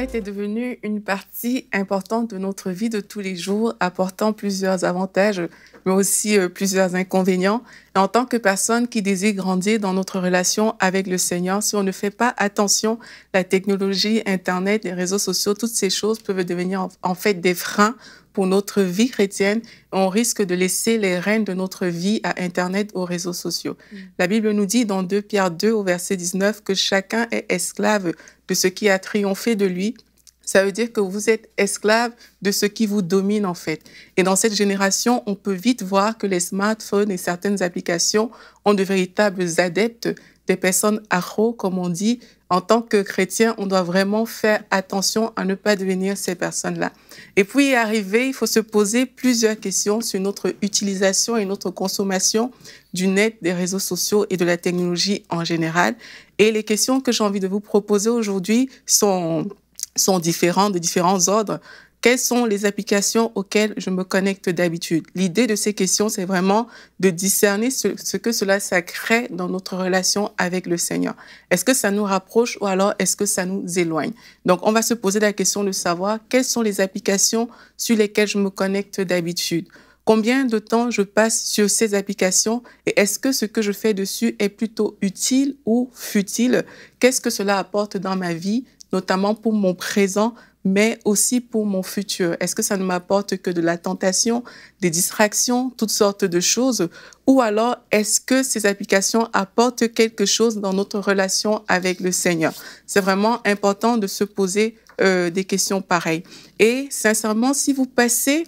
Internet est devenue une partie importante de notre vie de tous les jours, apportant plusieurs avantages, mais aussi euh, plusieurs inconvénients. en tant que personne qui désire grandir dans notre relation avec le Seigneur, si on ne fait pas attention, la technologie, Internet, les réseaux sociaux, toutes ces choses peuvent devenir en fait des freins pour notre vie chrétienne, on risque de laisser les rênes de notre vie à Internet, aux réseaux sociaux. Mm. La Bible nous dit dans 2 Pierre 2 au verset 19 que chacun est esclave de ce qui a triomphé de lui. Ça veut dire que vous êtes esclave de ce qui vous domine en fait. Et dans cette génération, on peut vite voir que les smartphones et certaines applications ont de véritables adeptes des personnes haut comme on dit, en tant que chrétien, on doit vraiment faire attention à ne pas devenir ces personnes-là. Et puis, y arriver, il faut se poser plusieurs questions sur notre utilisation et notre consommation du net, des réseaux sociaux et de la technologie en général. Et les questions que j'ai envie de vous proposer aujourd'hui sont, sont différentes, de différents ordres quelles sont les applications auxquelles je me connecte d'habitude L'idée de ces questions, c'est vraiment de discerner ce, que cela ça crée dans notre relation avec le Seigneur. Est-ce que ça nous rapproche ou alors est-ce que ça nous éloigne Donc, on va se poser la question de savoir quelles sont les applications sur lesquelles je me connecte d'habitude. Combien de temps je passe sur ces applications et est-ce que ce que je fais dessus est plutôt utile ou futile Qu'est-ce que cela apporte dans ma vie, notamment pour mon présent, mais aussi pour mon futur. Est-ce que ça ne m'apporte que de la tentation, des distractions, toutes sortes de choses Ou alors, est-ce que ces applications apportent quelque chose dans notre relation avec le Seigneur C'est vraiment important de se poser euh, des questions pareilles. Et sincèrement, si vous passez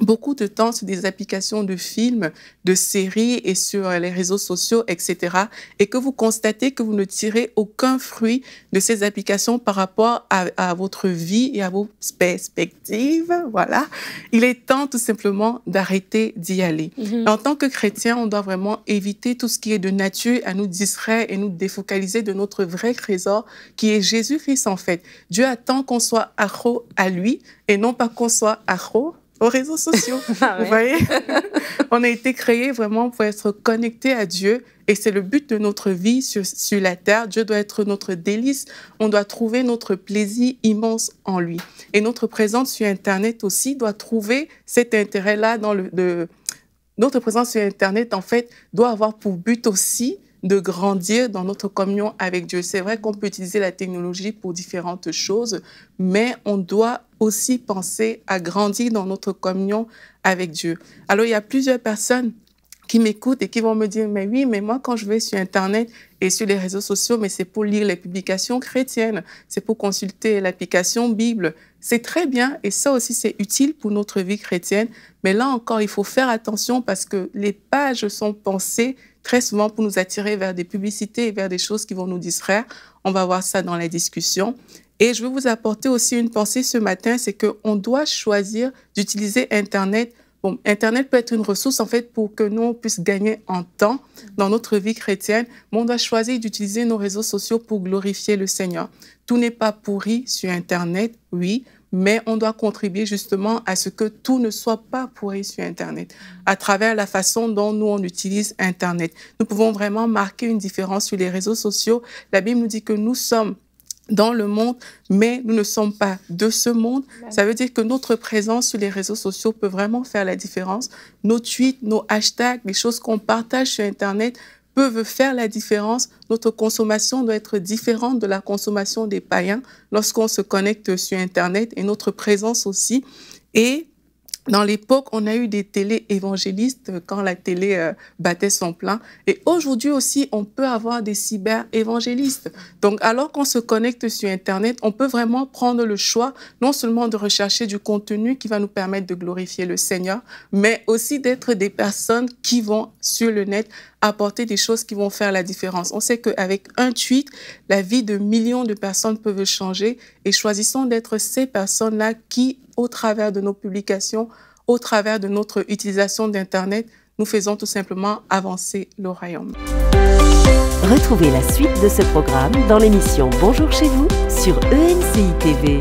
beaucoup de temps sur des applications de films, de séries et sur les réseaux sociaux, etc. Et que vous constatez que vous ne tirez aucun fruit de ces applications par rapport à, votre vie et à vos perspectives. Voilà. Il est temps tout simplement d'arrêter d'y aller. Mm-hmm. En tant que chrétien, on doit vraiment éviter tout ce qui est de nature à nous distraire et nous défocaliser de notre vrai trésor qui est Jésus-Christ en fait. Dieu attend qu'on soit accro à lui et non pas qu'on soit accro aux réseaux sociaux. Ah Vous voyez On a été créés vraiment pour être connectés à Dieu et c'est le but de notre vie sur, la terre. Dieu doit être notre délice. On doit trouver notre plaisir immense en lui. Et notre présence sur Internet aussi doit trouver cet intérêt-là notre présence sur Internet, en fait, doit avoir pour but aussi de grandir dans notre communion avec Dieu. C'est vrai qu'on peut utiliser la technologie pour différentes choses, mais on doit aussi penser à grandir dans notre communion avec Dieu. Alors, il y a plusieurs personnes qui m'écoutent et qui vont me dire, mais oui, mais moi, quand je vais sur Internet et sur les réseaux sociaux, mais c'est pour lire les publications chrétiennes, c'est pour consulter l'application Bible, c'est très bien et ça aussi c'est utile pour notre vie chrétienne, mais là encore il faut faire attention parce que les pages sont pensées très souvent pour nous attirer vers des publicités et vers des choses qui vont nous distraire. On va voir ça dans la discussion. Et je veux vous apporter aussi une pensée ce matin, c'est qu'on doit choisir d'utiliser Internet Internet peut être une ressource en fait pour que nous puissions gagner en temps dans notre vie chrétienne, mais on doit choisir d'utiliser nos réseaux sociaux pour glorifier le Seigneur. Tout n'est pas pourri sur Internet, oui, mais on doit contribuer justement à ce que tout ne soit pas pourri sur Internet, à travers la façon dont nous on utilise Internet. Nous pouvons vraiment marquer une différence sur les réseaux sociaux. La Bible nous dit que nous sommes dans le monde, mais nous ne sommes pas de ce monde. Ça veut dire que notre présence sur les réseaux sociaux peut vraiment faire la différence. Nos tweets, nos hashtags, les choses qu'on partage sur Internet peuvent faire la différence. Notre consommation doit être différente de la consommation des païens lorsqu'on se connecte sur Internet et notre présence aussi. Et dans l'époque, on a eu des télé-évangélistes quand la télé euh, battait son plein. Et aujourd'hui aussi, on peut avoir des cyber-évangélistes. Donc, alors qu'on se connecte sur Internet, on peut vraiment prendre le choix, non seulement de rechercher du contenu qui va nous permettre de glorifier le Seigneur, mais aussi d'être des personnes qui vont sur le net apporter des choses qui vont faire la différence. On sait qu'avec un tweet, la vie de millions de personnes peuvent changer et choisissons d'être ces personnes-là qui au travers de nos publications, au travers de notre utilisation d'Internet, nous faisons tout simplement avancer le royaume. Retrouvez la suite de ce programme dans l'émission Bonjour chez vous sur ENCI TV.